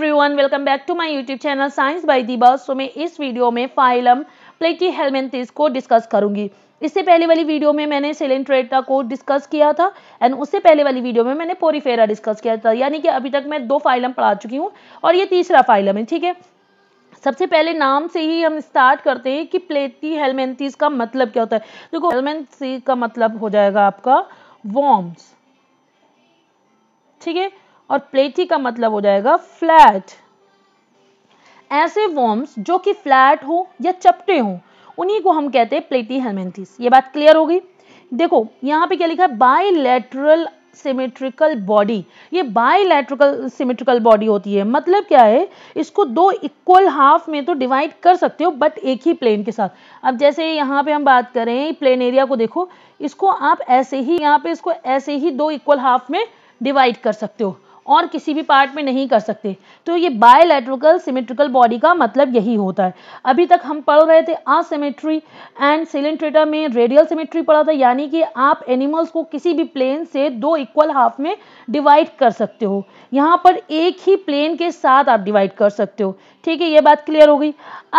everyone welcome back to my YouTube channel science by Deeba so मैं इस video में phylum प्लेटी हेलमेंथिस को डिस्कस करूंगी इससे पहले वाली वीडियो में मैंने सेलेंट्रेटा को डिस्कस किया था एंड उससे पहले वाली वीडियो में मैंने पोरीफेरा डिस्कस किया था यानी कि अभी तक मैं दो फाइलम पढ़ा चुकी हूँ और ये तीसरा फाइलम है ठीक है सबसे पहले नाम से ही हम स्टार्ट करते हैं कि प्लेटी हेलमेंथिस का मतलब क्या होता है देखो हेलमेंथिस का मतलब हो जाएगा आपका वॉम्स ठीक है और प्लेटी का मतलब हो जाएगा फ्लैट ऐसे वॉर्म्स जो कि फ्लैट हो या चपटे हो उन्हीं को हम कहते हैं प्लेटी हेलमेंथिस ये बात क्लियर हो गई देखो यहाँ पे क्या लिखा है बाइलेट्रल सिमेट्रिकल बॉडी ये बाइलेट्रिकल सिमेट्रिकल बॉडी होती है मतलब क्या है इसको दो इक्वल हाफ में तो डिवाइड कर सकते हो बट एक ही प्लेन के साथ अब जैसे यहाँ पे हम बात करें प्लेन एरिया को देखो इसको आप ऐसे ही यहाँ पे इसको ऐसे ही दो इक्वल हाफ में डिवाइड कर सकते हो और किसी भी पार्ट में नहीं कर सकते तो ये बायोलेट्रिकल सिमेट्रिकल बॉडी का मतलब यही होता है अभी तक हम पढ़ रहे थे सीमेट्री एंड सिलेंट्रेटा में रेडियल सिमेट्री पढ़ा था यानी कि आप एनिमल्स को किसी भी प्लेन से दो इक्वल हाफ में डिवाइड कर सकते हो यहाँ पर एक ही प्लेन के साथ आप डिवाइड कर सकते हो ठीक है ये बात क्लियर हो गई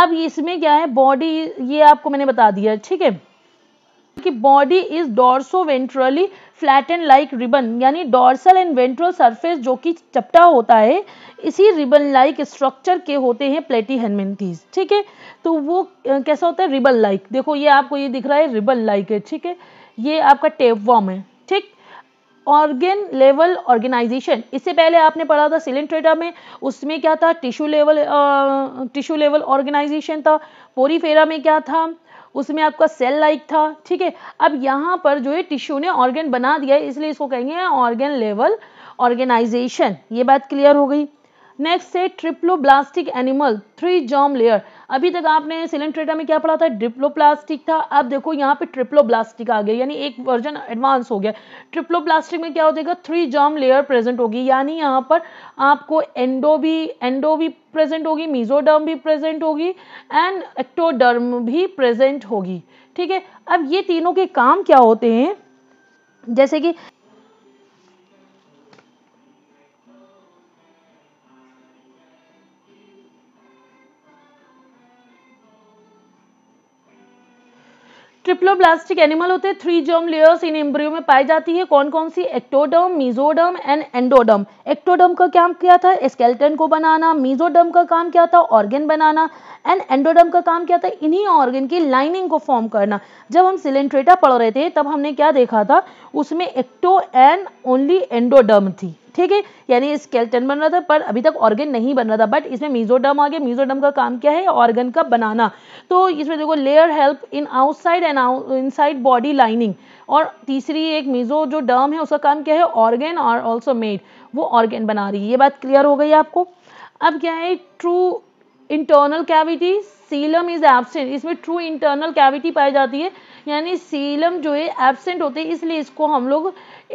अब इसमें क्या है बॉडी ये आपको मैंने बता दिया ठीक है कि body is dorso ventrally flat and like ribbon यानी डोर्सल एंड वेंट्रल सरफेस जो कि चपटा होता है इसी रिबन लाइक स्ट्रक्चर के होते हैं प्लेटी हेनमेंथीज ठीक है तो वो कैसा होता है रिबन लाइक देखो ये आपको ये दिख रहा है रिबन लाइक है ठीक है ये आपका टेप वॉर्म है ठीक ऑर्गेन लेवल ऑर्गेनाइजेशन इससे पहले आपने पढ़ा था सिलेंट्रेटा में उसमें क्या था tissue level tissue level organisation था पोरीफेरा में क्या था उसमें आपका सेल लाइक था ठीक है अब यहाँ पर जो है टिश्यू ने ऑर्गेन बना दिया है इसलिए इसको कहेंगे ऑर्गेन लेवल ऑर्गेनाइजेशन ये बात क्लियर हो गई नेक्स्ट है triploblastic animal three germ layer अभी तक आपने सिलेंट्रेटा में क्या पढ़ा था डिप्लोप्लास्टिक था अब देखो यहाँ पे ट्रिप्लोब्लास्टिक आ गया यानी एक वर्जन एडवांस हो गया ट्रिप्लोप्लास्टिक में क्या हो जाएगा थ्री जर्म लेयर प्रेजेंट होगी यानी यहाँ पर आपको एंडो भी एंडो भी प्रेजेंट होगी मीजोडर्म भी प्रेजेंट होगी एंड एक्टोडर्म भी प्रेजेंट होगी ठीक है अब ये तीनों के काम क्या होते हैं जैसे कि ट्रिप्लोब्लास्टिक एनिमल होते हैं three germ layers in embryo में पाई जाती है कौन कौन सी ectoderm mesoderm and endoderm ectoderm का काम क्या था स्केल्टन को बनाना मीजोडर्म का काम क्या था ऑर्गेन बनाना एंड एंडोडर्म का काम क्या था इन्हीं ऑर्गेन की लाइनिंग को फॉर्म करना जब हम सिलेंट्रेटा पढ़ रहे थे तब हमने क्या देखा था उसमें एक्टो एंड ओनली एंडोडर्म थी ठीक है यानी स्केल्टन बन रहा था पर अभी तक ऑर्गन नहीं बन रहा था बट इसमें मीजोडम आ गया मीजोडम का काम क्या है ऑर्गन का बनाना तो इसमें देखो layer help in outside and inside body lining और तीसरी एक मीजो जो डर्म है उसका काम क्या है ऑर्गेन और ऑल्सो मेड वो ऑर्गेन बना रही है ये बात क्लियर हो गई आपको अब क्या है true internal cavity coelom is absent इसमें ट्रू इंटरनल कैविटी पाई जाती है यानी सीलम जो है एबसेंट होते हैं इसलिए इसको हम लोग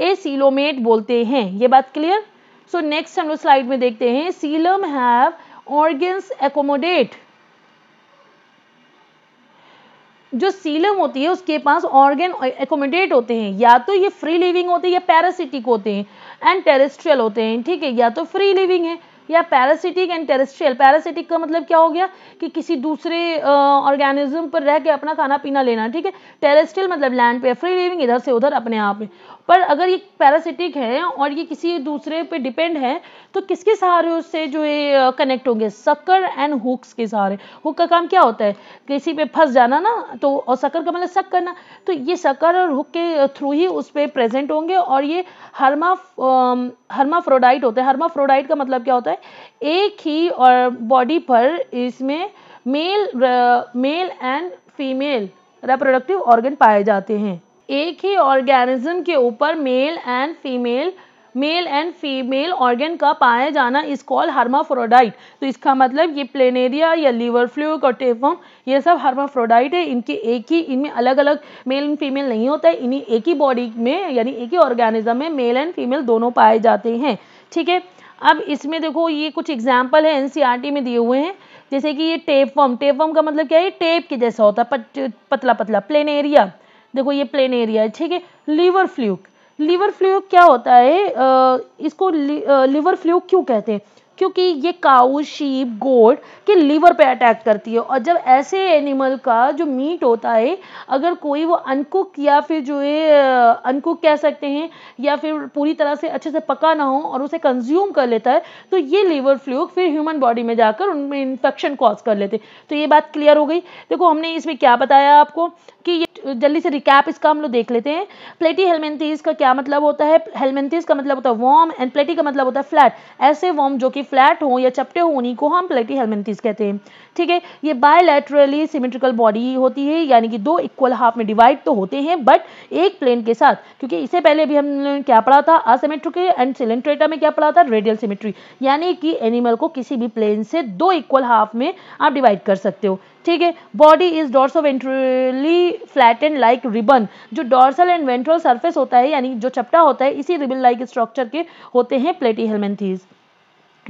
ए सीलोमेट बोलते हैं ये बात क्लियर सो नेक्स्ट हम लोग स्लाइड में देखते हैं सीलम हैव ऑर्गेन्स एकोमोडेट जो सीलम होती है उसके पास ऑर्गेन एकोमोडेट होते हैं या तो ये फ्री लिविंग होते हैं या पैरासिटिक होते हैं एंड टेरेस्ट्रियल होते हैं ठीक है या तो फ्री लिविंग है या पैरासिटिक एंड टेरेस्ट्रियल पैरासिटिक का मतलब क्या हो गया कि किसी दूसरे ऑर्गेनिज्म पर रह के अपना खाना पीना लेना ठीक है टेरेस्ट्रियल मतलब लैंड पे फ्री लिविंग इधर से उधर अपने आप में पर अगर ये पैरासिटिक है और ये किसी दूसरे पे डिपेंड है तो किसके सहारे उससे जो ये कनेक्ट होंगे सकर एंड हुक्स के सहारे हुक का काम क्या होता है किसी पे फंस जाना ना तो और सकर का मतलब सक करना तो ये सकर और हुक के थ्रू ही उस पर प्रेजेंट होंगे और ये हर्मा हर्माफ्रोडाइट होते हैं हर्माफ्रोडाइट का मतलब क्या होता है एक ही और बॉडी पर इसमें male male and female reproductive organ पाए जाते हैं एक ही ऑर्गेनिज्म के ऊपर male and female male and female organ का पाया जाना इस कॉल हार्माफ्रोडाइट तो इसका मतलब ये प्लेनेरिया या लीवर फ्लू कोटेफम ये सब हार्माफ्रोडाइट है इनके एक ही इनमें अलग अलग मेल एंड फीमेल नहीं होता है इन्हीं एक ही बॉडी में यानी एक ही ऑर्गेनिज्म में मेल एंड फीमेल दोनों पाए जाते हैं ठीक है अब इसमें देखो ये कुछ एग्जाम्पल है एनसीईआरटी में दिए हुए हैं जैसे कि ये टेप फॉर्म टेप फॉर्म का मतलब क्या है टेप के जैसा होता है पतला पतला प्लेन एरिया देखो ये प्लेन एरिया है ठीक है लीवर फ्लूक लीवर फ्लूक क्या होता है इसको लीवर फ्लूक क्यों कहते हैं क्योंकि ये काऊ शीप गोड़ के लीवर पे अटैक करती है और जब ऐसे एनिमल का जो मीट होता है अगर कोई वो अनकुक या फिर जो है अनकुक कह सकते हैं या फिर पूरी तरह से अच्छे से पका ना हो और उसे कंज्यूम कर लेता है तो ये लीवर फ्लूक फिर ह्यूमन बॉडी में जाकर उनमें इन्फेक्शन कॉज कर लेते तो ये बात क्लियर हो गई देखो हमने इसमें क्या बताया आपको कि ये जल्दी से रिकैप इसका हम लोग देख लेते हैं प्लेटी हेलमेंथीज का क्या मतलब होता है हेलमेंथीज का मतलब होता है वॉम एंड प्लेटी का मतलब होता है फ्लैट ऐसे वॉम जो कि फ्लैट हो या चपटे हो उन्हीं को हम प्लेटी हेलमेंथीज कहते हैं ठीक है ये बायलैटरली सिमेट्रिकल बॉडी होती है यानी कि दो इक्वल हाफ में डिवाइड तो होते हैं बट एक प्लेन के साथ क्योंकि इससे पहले भी हमने क्या पढ़ा था असिमेट्रिक एंड सिलेंट्रेटा में क्या पढ़ा था रेडियल सिमेट्री यानी कि एनिमल को किसी भी प्लेन से दो इक्वल हाफ में आप डिवाइड कर सकते हो ठीक है body is dorso ventrally flat and like ribbon जो डॉर्सल एंड वेंट्रल सर्फेस होता है यानी जो चपटा होता है इसी रिबन लाइक स्ट्रक्चर के होते हैं प्लेटी हेलमेंथीज़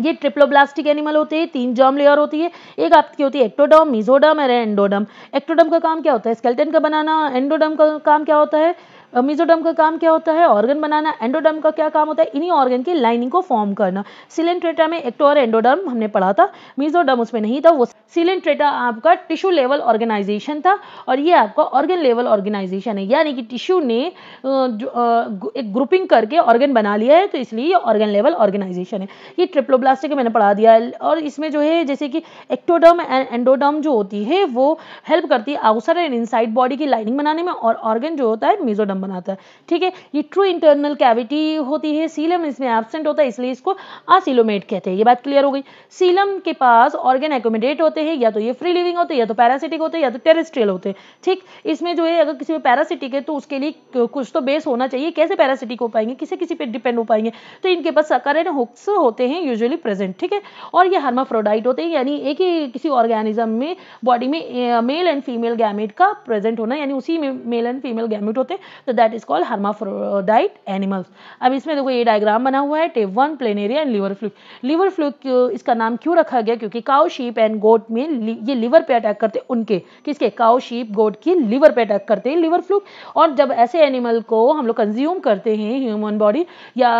ये ट्रिप्लोब्लास्टिक एनिमल होते हैं तीन जॉम लेयर होती है एक आपकी होती है एक्टोडम मिजोडम और एंडोडम एक्टोडम का काम क्या होता है स्केल्टन का बनाना एंडोडम का काम क्या होता है मिजोडम का काम क्या होता है ऑर्गन बनाना एंडोडम का क्या काम होता है इन्हीं ऑर्गन की लाइनिंग को फॉर्म करना सिलेंट्रेटा में एक्टो तो और एंडोडर्म हमने पढ़ा था मिजोडम उसमें नहीं था वो सिलेंट्रेटा आपका टिश्यू लेवल ऑर्गेनाइजेशन था और ये आपका ऑर्गन लेवल ऑर्गेनाइजेशन है यानी कि टिश्यू ने एक ग्रुपिंग करके ऑर्गन बना लिया है तो इसलिए ये ऑर्गन लेवल ऑर्गेनाइजेशन है ये ट्रिप्लोब्लास्टिक मैंने पढ़ा दिया है और इसमें जो है जैसे कि एक्टोडम एंड एंडोडम जो होती है वो हेल्प करती है आउटसाइड एंड इनसाइड बॉडी की लाइनिंग बनाने में और ऑर्गन जो होता है मिजोडम बनाता है ठीक है ये ट्रू इंटरनल कैविटी होती है सीलम इसमें एबसेंट होता है इसलिए इसको असिलोमेट कहते हैं ये बात क्लियर हो गई सीलम के पास ऑर्गेन एकोमोडेट होते हैं या तो ये फ्री लिविंग होते हैं या तो पैरासिटिक होते हैं या तो टेरेस्ट्रियल होते हैं ठीक इसमें जो है अगर किसी में पैरासिटिक है तो उसके लिए कुछ तो बेस होना चाहिए कैसे पैरासिटिक हो पाएंगे किसे किसी पर डिपेंड हो पाएंगे तो इनके पास सकरेन हुक्स होते हैं यूजली प्रेजेंट ठीक है और ये हार्माफ्रोडाइट होते हैं यानी एक ही किसी ऑर्गेनिज्म में बॉडी में मेल एंड फीमेल गैमेट का प्रेजेंट होना यानी उसी में मेल एंड फीमेल गैमेट होते हैं तो that is called hermaphrodite animals अब इसमें देखो ये डायग्राम बना हुआ है tapeworm planaria and liver fluke liver fluke इसका नाम क्यों रखा गया क्योंकि काउ शीप एंड गोट में ये लीवर पे अटैक करते उनके किसके काउ शीप गोट की लीवर पे अटैक करते हैं लीवर फ्लू और जब ऐसे एनिमल को हम लोग कंज्यूम करते हैं ह्यूमन बॉडी या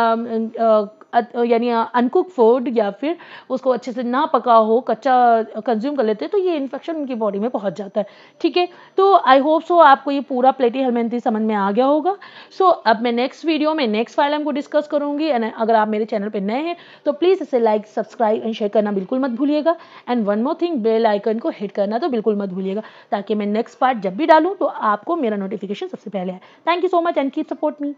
यानी अनकुक फूड या फिर उसको अच्छे से ना पका हो कच्चा कंज्यूम कर लेते हैं तो ये इन्फेक्शन उनकी बॉडी में पहुंच जाता है ठीक है तो आई होप सो आपको ये पूरा प्लेटी हेलमेंथी समझ में आ गया होगा सो so, अब मैं नेक्स्ट वीडियो में नेक्स्ट फाइलम को डिस्कस करूंगी एंड अगर आप मेरे चैनल पर नए हैं तो प्लीज़ इसे लाइक सब्सक्राइब एंड शेयर करना बिल्कुल मत भूलिएगा and one more thing bell icon को हिट करना तो बिल्कुल मत भूलिएगा ताकि मैं नेक्स्ट पार्ट जब भी डालूँ तो आपको मेरा नोटिफिकेशन सबसे पहले आए thank you so much and keep support me